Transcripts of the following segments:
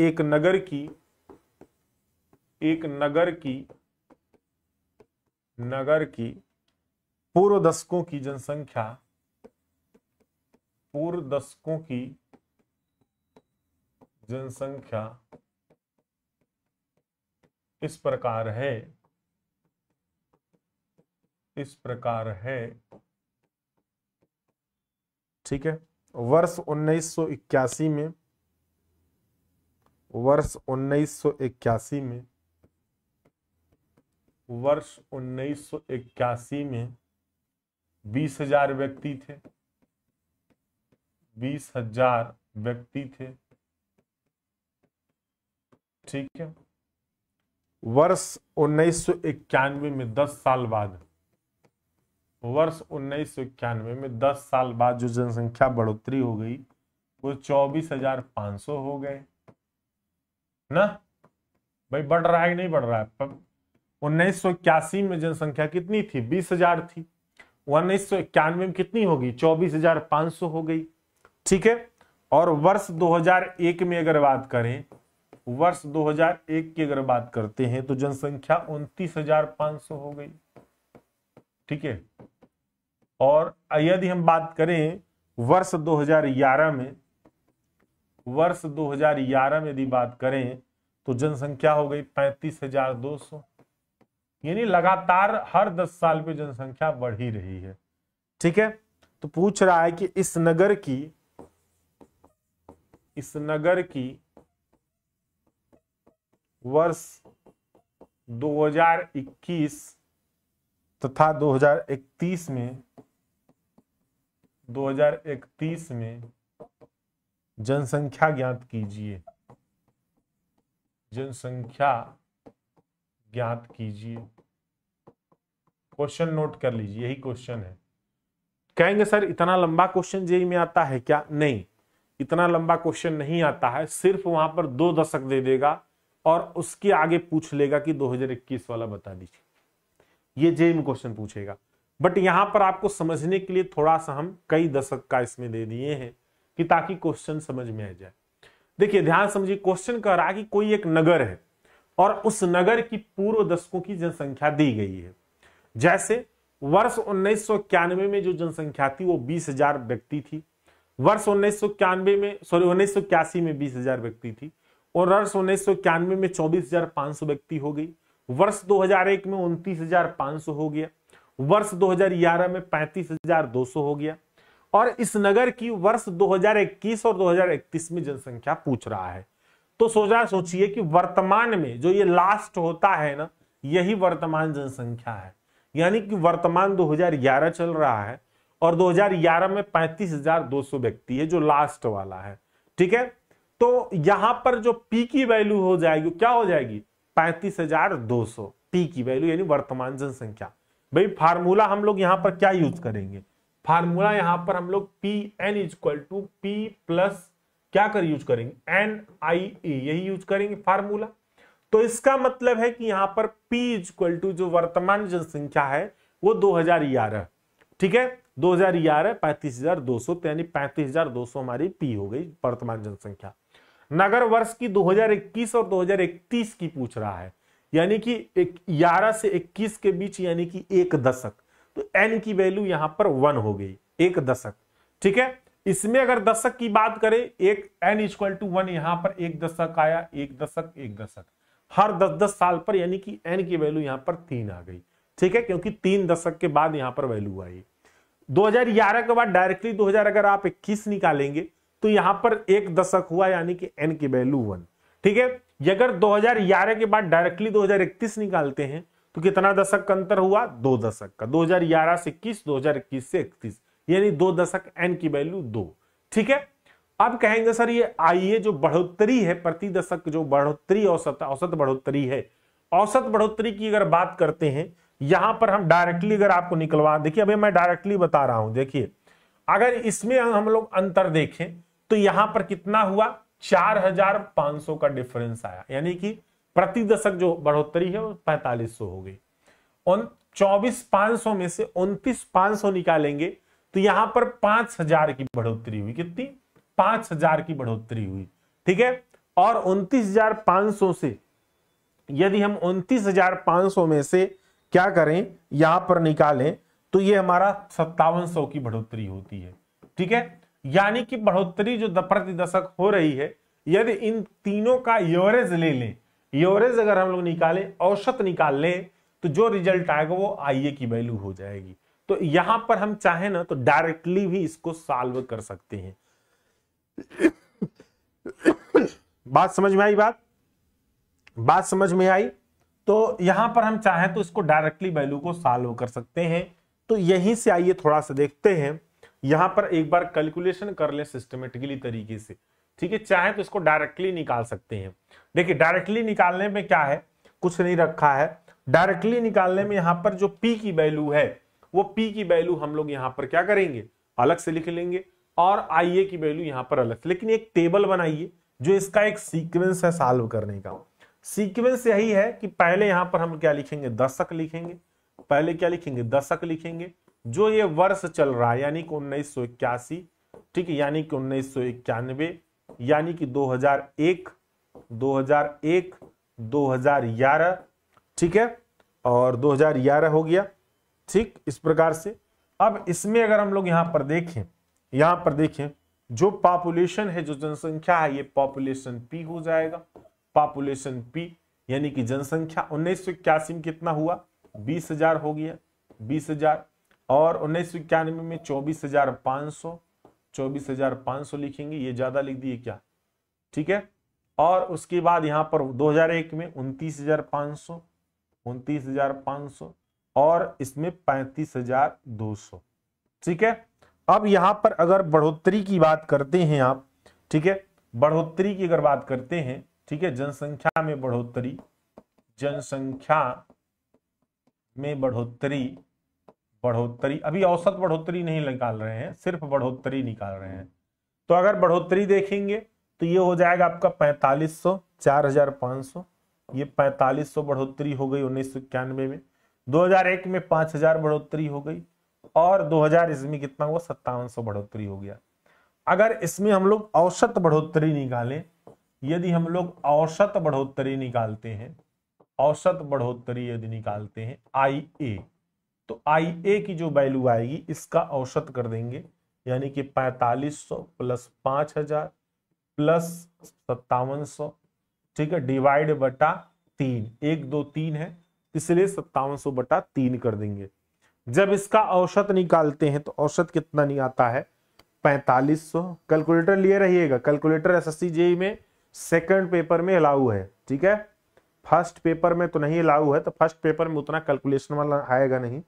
एक नगर की एक नगर की नगर की पूर्व दशकों की जनसंख्या पूर्व दशकों की जनसंख्या इस प्रकार है इस प्रकार है ठीक है वर्ष 1981 में वर्ष 1981 में वर्ष 1981 में बीस हजार व्यक्ति थे बीस हजार व्यक्ति थे ठीक है वर्ष उन्नीस में 10 साल बाद वर्ष उन्नीस में 10 साल बाद जो जनसंख्या बढ़ोतरी हो गई वो चौबीस हजार पांच सौ हो गए ना भाई बढ़ रहा है कि नहीं बढ़ रहा है उन्नीस में जनसंख्या कितनी थी बीस हजार थी उन्नीस सौ इक्यानवे में कितनी होगी चौबीस हजार पांच सौ हो गई ठीक है और वर्ष 2001 में अगर बात करें वर्ष 2001 की अगर बात करते हैं तो जनसंख्या उनतीस हजार पांच सौ हो गई ठीक है और यदि हम बात करें वर्ष 2011 में वर्ष 2011 में यदि बात करें तो जनसंख्या हो गई पैंतीस हजार दो सौ यानी लगातार हर दस साल पे जनसंख्या बढ़ ही रही है ठीक है तो पूछ रहा है कि इस नगर की इस नगर की वर्ष 2021 तथा 2031 में 2031 में जनसंख्या ज्ञात कीजिए जनसंख्या ज्ञात कीजिए क्वेश्चन नोट कर लीजिए यही क्वेश्चन है कहेंगे सर इतना लंबा क्वेश्चन जेई में आता है क्या नहीं इतना लंबा क्वेश्चन नहीं आता है सिर्फ वहां पर दो दशक दे देगा और उसके आगे पूछ लेगा कि 2021 वाला बता दीजिए ये जेई में क्वेश्चन पूछेगा बट यहां पर आपको समझने के लिए थोड़ा सा हम कई दशक का इसमें दे दिए हैं कि ताकि क्वेश्चन समझ में आ जाए देखिए ध्यान समझिए क्वेश्चन कह रहा कि कोई एक नगर है और उस नगर की पूर्व दशकों की जनसंख्या दी गई है जैसे वर्ष उन्नीस में जो जनसंख्या थी वो बीस हजार व्यक्ति थी वर्ष उन्नीस में सॉरी उन्नीस में बीस हजार व्यक्ति थी और वर्ष उन्नीस में चौबीस हजार पांच सौ व्यक्ति हो गई वर्ष 2001 में 29,500 हजार पांच सौ हो गया वर्ष 2011 में पैंतीस हजार दो सौ हो गया और इस नगर की वर्ष 2021 और 2031 में जनसंख्या पूछ रहा है तो सोचा सोचिए कि वर्तमान में जो ये लास्ट होता है ना यही वर्तमान जनसंख्या है यानी कि वर्तमान 2011 चल रहा है और 2011 में 35,200 व्यक्ति है जो लास्ट वाला है ठीक है तो यहां पर जो पी की वैल्यू हो जाएगी क्या हो जाएगी पैंतीस पी की वैल्यू यानी वर्तमान जनसंख्या भाई फार्मूला हम लोग यहां पर क्या यूज करेंगे फार्मूला यहां पर हम लोग P N is equal to P plus क्या कर यूज करेंगे एन आई ए यही यूज करेंगे फार्मूला तो इसका मतलब है कि यहां पर P इक्वल टू जो वर्तमान जनसंख्या है वो दो ग्यारह ठीक है दो 2011 35,200 यानी 35,200 हमारी P हो गई वर्तमान जनसंख्या नगर वर्ष की 2021 और 2031 की पूछ रहा है यानी कि ग्यारह से 21 के बीच यानी कि एक दशक तो एन की वैल्यू यहां पर वन हो गई एक दशक ठीक है इसमें अगर दशक की बात करें एक एन इक्वल टू वन यहां पर एक दशक आया एक दशक एक दशक हर दस दस साल पर यानी कि एन की वैल्यू यहां पर तीन आ गई ठीक है क्योंकि तीन दशक के बाद यहां पर वैल्यू आई 2011 के बाद डायरेक्टली 2000 अगर आप 21 निकालेंगे तो यहां पर एक दशक हुआ यानी कि एन की वैल्यू वन ठीक है अगर 2011 के बाद डायरेक्टली 2031 निकालते हैं तो कितना दशक का अंतर हुआ दो दशक का 2011 से इक्कीस 2021 से इकतीस यानी दो दशक एन की वैल्यू दो ठीक है अब कहेंगे सर ये आइए जो बढ़ोतरी है प्रति दशक जो बढ़ोतरी औसत औसत बढ़ोतरी है औसत बढ़ोतरी की अगर बात करते हैं यहां पर हम डायरेक्टली अगर आपको निकलवा देखिए अभी मैं डायरेक्टली बता रहा हूं देखिए अगर इसमें हम लोग अंतर देखें तो यहां पर कितना हुआ 4500 का डिफरेंस आया यानी कि प्रति दशक जो बढ़ोतरी है वो पैंतालीस सौ गई उन चौबीस पांच सौ में से उनतीस पांच सौ निकालेंगे तो यहां पर पांच हजार की बढ़ोतरी हुई कितनी पांच हजार की बढ़ोतरी हुई ठीक है और उनतीस हजार पांच सौ से यदि हम उनतीस हजार पांच सौ में से क्या करें यहां पर निकालें तो ये हमारा सत्तावन सौ की बढ़ोतरी होती है ठीक है यानी कि बढ़ोतरी जो प्रति दशक हो रही है यदि इन तीनों का एवरेज ले लें एवरेज अगर हम लोग निकालें औसत निकाल लें तो जो रिजल्ट आएगा वो आई की वैल्यू हो जाएगी तो यहां पर हम चाहे ना तो डायरेक्टली भी इसको सॉल्व कर सकते हैं बात समझ में आई बात बात समझ में आई तो यहां पर हम चाहें तो इसको डायरेक्टली वैल्यू को सॉल्व कर सकते हैं तो यहीं से आइए थोड़ा सा देखते हैं यहां पर एक बार कैलकुलेशन कर ले सिस्टमेटिकली तरीके से ठीक है चाहे तो इसको डायरेक्टली निकाल सकते हैं देखिए डायरेक्टली निकालने में क्या है कुछ नहीं रखा है डायरेक्टली निकालने में यहां पर जो पी की वैल्यू है वो पी की वैल्यू हम लोग यहां पर क्या करेंगे अलग से लिख लेंगे और आई ए की वैल्यू यहां पर अलग लेकिन एक टेबल बनाइए जो इसका एक सीक्वेंस है सॉल्व करने का सीक्वेंस यही है कि पहले यहां पर हम क्या लिखेंगे दशक लिखेंगे पहले क्या लिखेंगे दशक लिखेंगे जो ये वर्ष चल रहा है यानी कि उन्नीस ठीक है यानी कि उन्नीस यानी कि 2001 2001 2011 ठीक है और 2011 हो गया ठीक इस प्रकार से अब इसमें अगर हम लोग यहां पर देखें यहां पर देखें जो पॉपुलेशन है जो जनसंख्या है ये पॉपुलेशन पी हो जाएगा पॉपुलेशन पी यानी कि जनसंख्या उन्नीस में कितना हुआ बीस हजार हो गया बीस हजार और उन्नीस में चौबीस हजार पांच सौ चौबीस हजार पांच सौ लिखेंगे ये ज्यादा लिख दिए क्या ठीक है और उसके बाद यहाँ पर 2001 में उनतीस हजार पांच सौ उनतीस हजार पांच सौ और इसमें पैंतीस हजार दो सौ ठीक है अब यहाँ पर अगर बढ़ोतरी की बात करते हैं आप ठीक है बढ़ोतरी की अगर बात करते हैं ठीक है जनसंख्या में बढ़ोतरी जनसंख्या में बढ़ोतरी बढ़ोतरी अभी औसत बढ़ोतरी नहीं निकाल रहे हैं सिर्फ बढ़ोतरी निकाल रहे हैं तो अगर बढ़ोतरी देखेंगे तो ये हो जाएगा आपका पैंतालीस सौ चार हजार पाँच सौ ये पैंतालीस सौ बढ़ोतरी हो गई उन्नीस सौ इक्यानवे में 2001 में 5000 बढ़ोतरी हो गई और 2000 इसमें कितना हुआ सत्तावन बढ़ोतरी हो गया अगर इसमें हम लोग औसत बढ़ोतरी निकालें यदि हम लोग औसत बढ़ोतरी निकालते हैं औसत बढ़ोतरी यदि निकालते हैं आई ए तो आई ए की जो वैल्यू आएगी इसका औसत कर देंगे यानी कि पैंतालीस सौ प्लस पांच हजार प्लस सत्तावन सौ ठीक है डिवाइड बटा तीन एक दो तीन है इसलिए सत्तावन सौ बटा तीन कर देंगे जब इसका औसत निकालते हैं तो औसत कितना नहीं आता है पैंतालीस सौ कैलकुलेटर लिए रहिएगा कैलकुलेटर एस एस में सेकंड पेपर में अलाउ है ठीक है फर्स्ट पेपर में तो नहीं अलाउ है तो फर्स्ट पेपर में उतना कैलकुलेशन वाला आएगा नहीं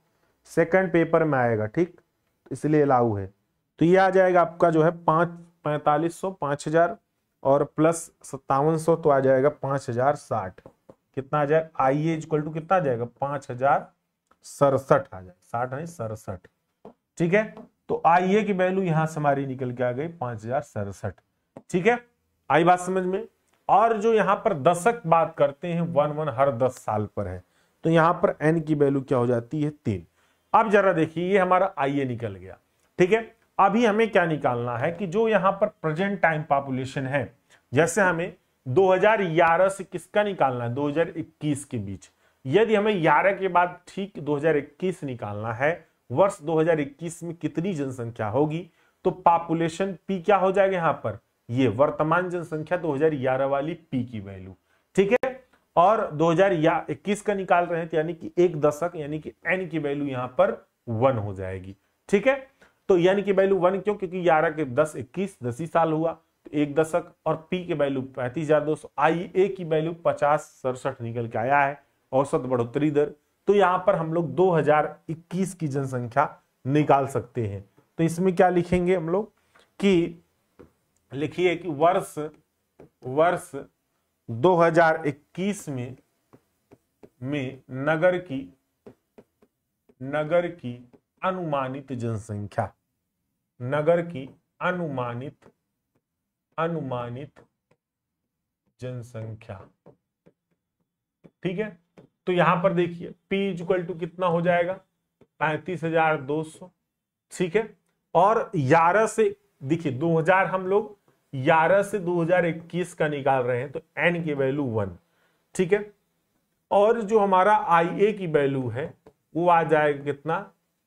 सेकंड पेपर में आएगा ठीक इसलिए अलाउ है तो ये आ जाएगा आपका जो है पाँच पैंतालीस सौ पाँच हजार और प्लस सत्तावन सौ तो आ जाएगा पाँच हजार साठ कितना आ जाएगा आई इक्वल टू कितना आ जाएगा पाँच हजार सड़सठ आ जाएगा साठ नहीं सड़सठ ठीक है तो आई की वैल्यू यहां से हमारी निकल के आ गई पाँच हजार सड़सठ ठीक है आई बात समझ में और जो यहां पर दशक बात करते हैं वन वन हर दस साल पर है तो यहां पर एन की वैल्यू क्या हो जाती है तीन अब जरा देखिए ये हमारा आई ए निकल गया ठीक है अभी हमें क्या निकालना है कि जो यहाँ पर प्रेजेंट टाइम पॉपुलेशन है जैसे हमें 2011 से किसका निकालना है 2021 के बीच यदि हमें 11 के बाद ठीक 2021 निकालना है वर्ष 2021 में कितनी जनसंख्या होगी तो पॉपुलेशन पी क्या हो जाएगा यहाँ पर ये वर्तमान जनसंख्या 2011 वाली पी की वैल्यू ठीक है और 2021 का निकाल रहे हैं तो यानी कि एक दशक यानी कि एन की वैल्यू यहां पर वन हो जाएगी ठीक है तो यानी कि वैल्यू वन क्यों क्योंकि ग्यारह के दस इक्कीस दस ही साल हुआ तो एक दशक और पी की वैल्यू पैंतीस हजार दो सौ आई ए की वैल्यू पचास सड़सठ निकल के आया है औसत बढ़ोतरी दर तो यहां पर हम लोग 2021 की जनसंख्या निकाल सकते हैं तो इसमें क्या लिखेंगे हम लोग कि लिखिए कि वर्ष वर्ष 2021 में में नगर की नगर की अनुमानित जनसंख्या नगर की अनुमानित अनुमानित जनसंख्या ठीक है तो यहां पर देखिए P इजल टू कितना हो जाएगा पैंतीस हजार दो सौ ठीक है और ग्यारह से देखिए 2000 हम लोग 11 से 2021 का निकाल रहे हैं तो एन की वैल्यू वन ठीक है और जो हमारा आई ए की वैल्यू है वो आ जाएगा कितना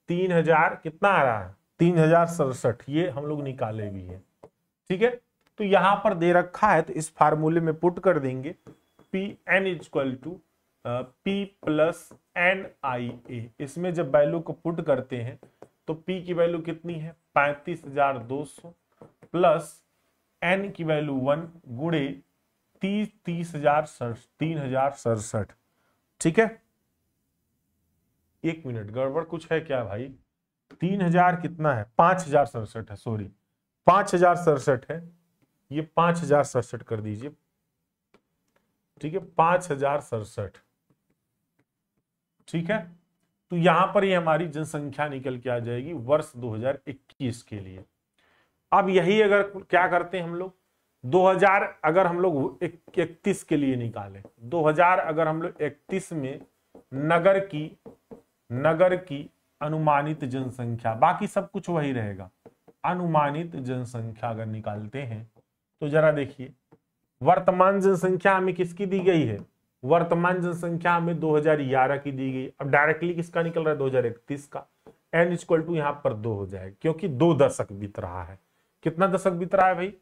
तीन हजार कितना आ रहा है तीन हजार सड़सठ ये हम लोग निकाले भी है ठीक है तो यहां पर दे रखा है तो इस फार्मूले में पुट कर देंगे P N equal to P plus N I A इसमें जब वैल्यू को पुट करते हैं तो पी की वैल्यू कितनी है पैंतीस हजार दो सौ प्लस एन की वैल्यू वन गुड़े तीस तीस हजार तीन हजार सड़सठ ठीक है एक मिनट गड़बड़ कुछ है क्या भाई तीन हजार कितना है पांच हजार सड़सठ है सॉरी पांच हजार सड़सठ है ये पांच हजार सड़सठ कर दीजिए ठीक है पांच हजार सड़सठ ठीक है तो यहां पर ही हमारी जनसंख्या निकल के आ जाएगी वर्ष 2021 के लिए अब यही अगर क्या करते हैं हम लोग 2000 अगर हम लोग इकतीस के लिए निकालें 2000 अगर हम लोग इकतीस में नगर की नगर की अनुमानित जनसंख्या बाकी सब कुछ वही रहेगा अनुमानित जनसंख्या अगर निकालते हैं तो जरा देखिए वर्तमान जनसंख्या हमें किसकी दी गई है वर्तमान जनसंख्या हमें 2011 की दी गई अब डायरेक्टली किसका निकल रहा है 2031 का एन इक्वल टू यहां पर दो हो जाएगा क्योंकि दो दशक बीत रहा है कितना दशक बीत रहा है भाई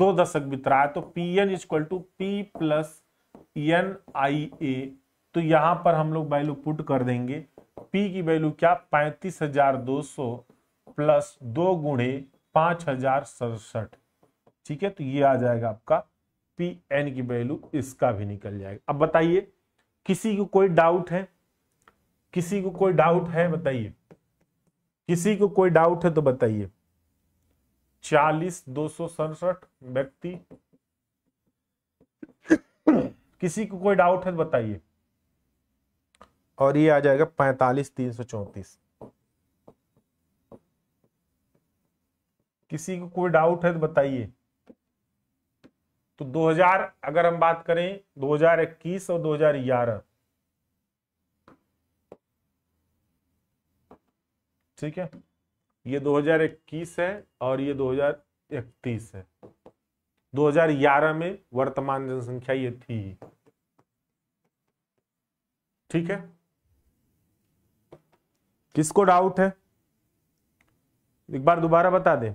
दो दशक बीत रहा है तो P N equal to P plus N I A तो यहां पर हम लोग वैल्यू पुट कर देंगे पी की वैल्यू क्या पैंतीस हजार दो सौ प्लस दो गुणे पांच हजार सड़सठ ठीक है तो ये आ जाएगा आपका पी एन की वैल्यू इसका भी निकल जाएगा अब बताइए किसी को कोई डाउट है किसी को कोई डाउट है बताइए किसी को कोई डाउट है तो बताइए चालीस दो सौ सड़सठ व्यक्ति किसी को कोई डाउट है तो बताइए और ये आ जाएगा पैंतालीस तीन सौ चौतीस किसी को कोई डाउट है तो बताइए तो 2000 अगर हम बात करें 2021 और 2011 ठीक है ये 2021 है और ये 2031 है 2011 में वर्तमान जनसंख्या ये थी ठीक है किसको डाउट है एक बार दोबारा बता दें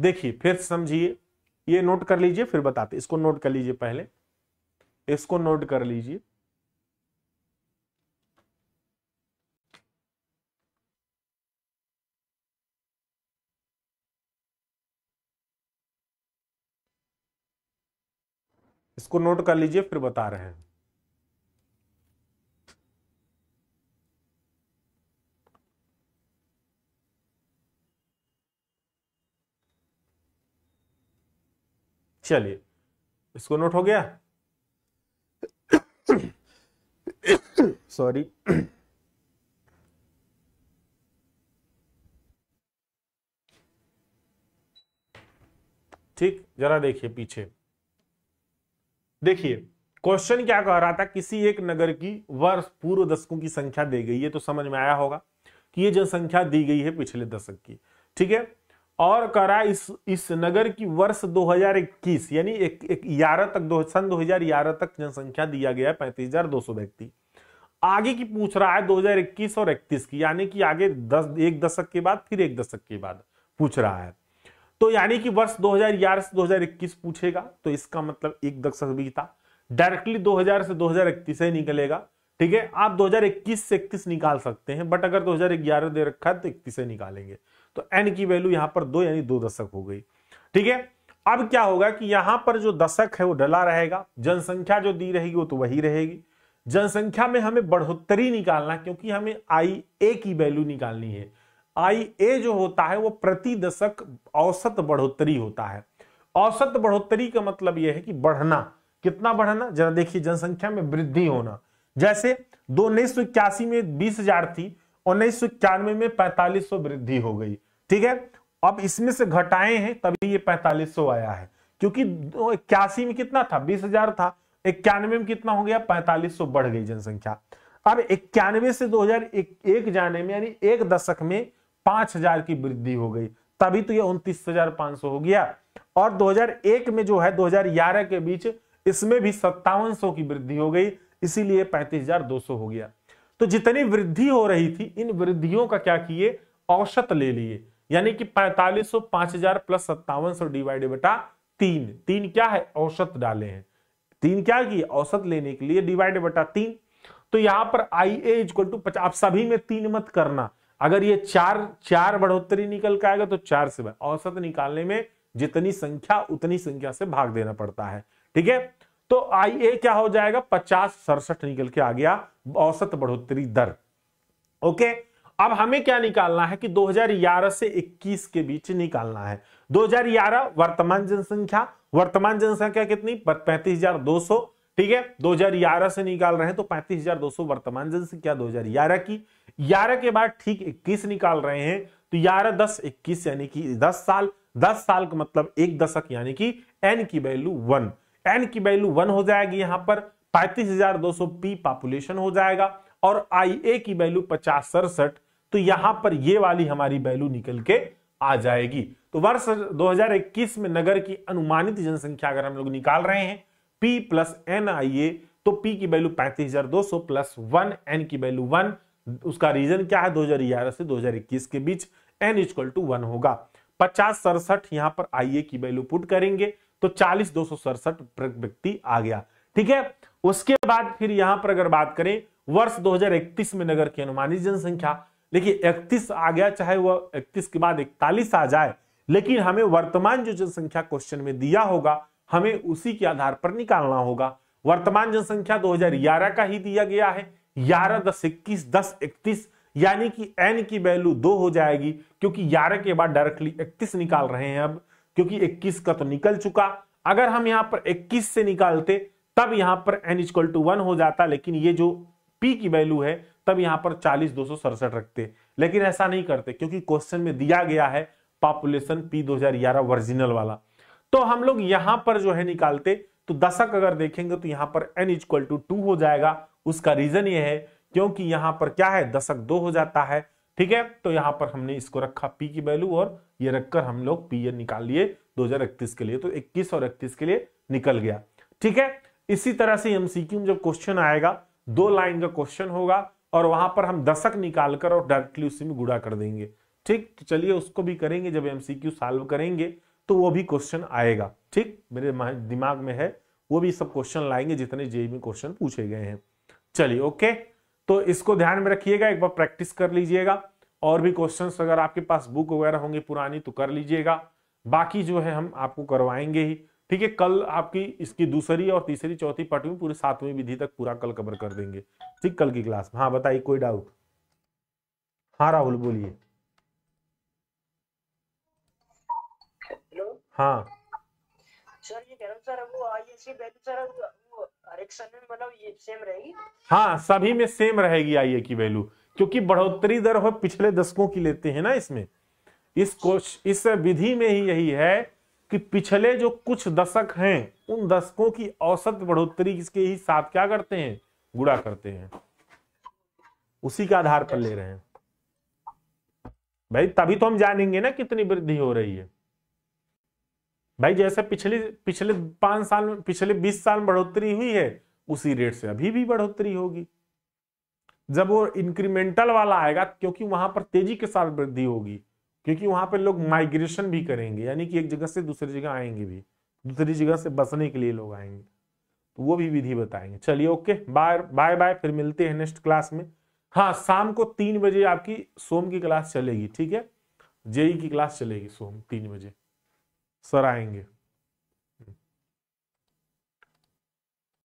देखिए फिर समझिए ये नोट कर लीजिए फिर बताते इसको नोट कर लीजिए पहले इसको नोट कर लीजिए इसको नोट कर लीजिए फिर बता रहे हैं चलिए इसको नोट हो गया सॉरी ठीक जरा देखिए पीछे देखिए क्वेश्चन क्या कह रहा था किसी एक नगर की वर्ष पूर्व दशकों की संख्या दी गई है तो समझ में आया होगा कि ये जनसंख्या दी गई है पिछले दशक की ठीक है और कह रहा इस इस नगर की वर्ष 2021 यानी एक, एक ग्यारह तक दो सन 2011 तक जनसंख्या दिया गया है पैंतीस व्यक्ति आगे की पूछ रहा है 2021 और 31 की यानी कि आगे दस एक दशक के बाद फिर एक दशक के बाद पूछ रहा है तो यानी कि वर्ष 2011 से 2021 पूछेगा तो इसका मतलब एक दशकता डायरेक्टली 2000 से 2031 से निकलेगा ठीक है आप 2021 से इकतीस निकाल सकते हैं बट अगर 2011 दे रखा है तो इकतीस से निकालेंगे तो एन की वैल्यू यहां पर दो यानी दो दशक हो गई ठीक है अब क्या होगा कि यहां पर जो दशक है वो डला रहेगा जनसंख्या जो दी रहेगी वो तो वही रहेगी जनसंख्या में हमें बढ़ोतरी निकालना क्योंकि हमें आई ए की वैल्यू निकालनी है आई ए जो होता है वो प्रति दशक औसत बढ़ोतरी होता है औसत बढ़ोतरी का मतलब यह है कि बढ़ना कितना बढ़ना जरा देखिए जनसंख्या में वृद्धि होना जैसे दो उन्नीस सौ इक्यासी में बीस हजार थी उन्नीस सौ इक्यानवे में पैंतालीस सौ वृद्धि हो गई ठीक है अब इसमें से घटाए हैं तभी ये पैंतालीस सौ आया है क्योंकि इक्यासी में कितना था बीस हजार था इक्यानवे में कितना हो गया पैंतालीस सौ बढ़ गई जनसंख्या अब इक्यानवे से दो हजार एक जाने में यानी एक दशक में पांच हजार की वृद्धि हो गई तभी तो ये उनतीस हजार पांच सौ हो गया और 2001 में जो है 2011 के बीच इसमें भी सत्तावन सौ की वृद्धि हो गई इसीलिए पैंतीस हजार दो सौ हो गया तो जितनी वृद्धि हो रही थी इन वृद्धियों का क्या किए औसत ले लिए यानी कि पैंतालीस सौ पांच हजार प्लस सत्तावन सौ डिवाइड बटा तीन तीन क्या है औसत डाले हैं तीन क्या किए औसत लेने के लिए डिवाइड बटा तीन तो यहां पर आई ए इक्वल टू पचास आप सभी में तीन मत करना अगर ये चार चार बढ़ोतरी निकल के आएगा तो चार से औसत निकालने में जितनी संख्या उतनी संख्या से भाग देना पड़ता है ठीक है तो आई ए क्या हो जाएगा पचास सड़सठ निकल के आ गया औसत बढ़ोतरी दर ओके अब हमें क्या निकालना है कि 2011 से 21 के बीच निकालना है 2011 वर्तमान जनसंख्या वर्तमान जनसंख्या कितनी पैंतीस हजार दो सौ ठीक है 2011 से निकाल रहे हैं तो 35,200 वर्तमान जनसंख्या 2011 की ग्यारह के बाद ठीक इक्कीस निकाल रहे हैं तो ग्यारह दस इक्कीस यानी कि दस साल दस साल का मतलब एक दशक यानी कि एन की वैल्यू वन एन की वैल्यू वन हो जाएगी यहां पर पैंतीस हजार दो सौ पी पॉपुलेशन हो जाएगा और आई ए की वैल्यू पचास सड़सठ तो यहां पर ये वाली हमारी वैल्यू निकल के आ जाएगी तो वर्ष 2021 में नगर की अनुमानित जनसंख्या अगर हम लोग निकाल रहे हैं P plus N I A तो पी की वैल्यू पैंतीस हजार दो सौ प्लस वन एन की वैल्यू वन उसका रीजन क्या है दो से दो के बीच एन इजक्वल टू वन होगा पचास सड़सठ यहां पर आइए की वैल्यू पुट करेंगे तो चालीस दो सौ सड़सठ व्यक्ति आ गया ठीक है उसके बाद फिर यहां पर अगर बात करें वर्ष 2031 में नगर की अनुमानित जनसंख्या देखिए 31 आ गया चाहे वह 31 के बाद इकतालीस आ जाए लेकिन हमें वर्तमान जो जनसंख्या क्वेश्चन में दिया होगा हमें उसी के आधार पर निकालना होगा वर्तमान जनसंख्या दो का ही दिया गया है ग्यारह दस इक्कीस दस इकतीस यानी कि एन की वैल्यू दो हो जाएगी क्योंकि ग्यारह के बाद डायरेक्टली इकतीस निकाल रहे हैं अब क्योंकि इक्कीस का तो निकल चुका अगर हम यहां पर इक्कीस से निकालते तब यहां पर एन इजक्वल टू वन हो जाता लेकिन ये जो पी की वैल्यू है तब यहां पर चालीस दो सौ सड़सठ रखते लेकिन ऐसा नहीं करते क्योंकि क्वेश्चन में दिया गया है पॉपुलेशन पी दो ग्यारह वर्जिनल वाला तो हम लोग यहां पर जो है निकालते तो दशक अगर देखेंगे तो यहां पर एन इजक्वल टू टू हो जाएगा उसका रीजन ये है क्योंकि यहां पर क्या है दशक दो हो जाता है ठीक है तो यहां पर हमने इसको रखा पी की वैल्यू और ये रखकर हम लोग पी ये निकाल लिए दो के लिए तो इक्कीस और इकतीस के लिए निकल गया ठीक है इसी तरह से एमसीक्यू में जब क्वेश्चन आएगा दो लाइन का क्वेश्चन होगा और वहां पर हम दशक निकालकर और डायरेक्टली उसी में गुड़ा कर देंगे ठीक तो चलिए उसको भी करेंगे जब एमसीक्यू सॉल्व करेंगे तो वो भी क्वेश्चन आएगा ठीक मेरे दिमाग में है वो भी सब क्वेश्चन लाएंगे जितने जेई में क्वेश्चन पूछे गए हैं चलिए ओके तो इसको ध्यान में रखिएगा एक बार प्रैक्टिस कर लीजिएगा और भी क्वेश्चन अगर आपके पास बुक वगैरह होंगे पुरानी तो कर लीजिएगा बाकी जो है हम आपको करवाएंगे ही ठीक है कल आपकी इसकी दूसरी और तीसरी चौथी में पूरी सातवीं विधि तक पूरा कल कवर कर देंगे ठीक कल की क्लास में हाँ बताइए कोई डाउट हाँ राहुल बोलिए हाँ सर ये कह रहा सर वो आईएएस की सर वो हर एक सन में मतलब ये सेम रहेगी हाँ सभी में सेम रहेगी आईए की वैल्यू क्योंकि बढ़ोतरी दर हो पिछले दशकों की लेते हैं ना इसमें इस कोश इस विधि में ही यही है कि पिछले जो कुछ दशक हैं उन दशकों की औसत बढ़ोतरी इसके ही साथ क्या करते हैं गुड़ा करते हैं उसी के आधार पर ले रहे हैं भाई तभी तो हम जानेंगे ना कितनी वृद्धि हो रही है भाई जैसे पिछले पिछले पांच साल पिछले बीस साल बढ़ोतरी हुई है उसी रेट से अभी भी बढ़ोतरी होगी जब वो इंक्रीमेंटल वाला आएगा क्योंकि वहां पर तेजी के साथ वृद्धि होगी क्योंकि वहां पर लोग माइग्रेशन भी करेंगे यानी कि एक जगह से दूसरी जगह आएंगे भी दूसरी जगह से बसने के लिए लोग आएंगे तो वो भी विधि बताएंगे चलिए ओके बाय बाय बाय फिर मिलते हैं नेक्स्ट क्लास में हाँ शाम को तीन बजे आपकी सोम की क्लास चलेगी ठीक है जेई की क्लास चलेगी सोम तीन बजे सर आएंगे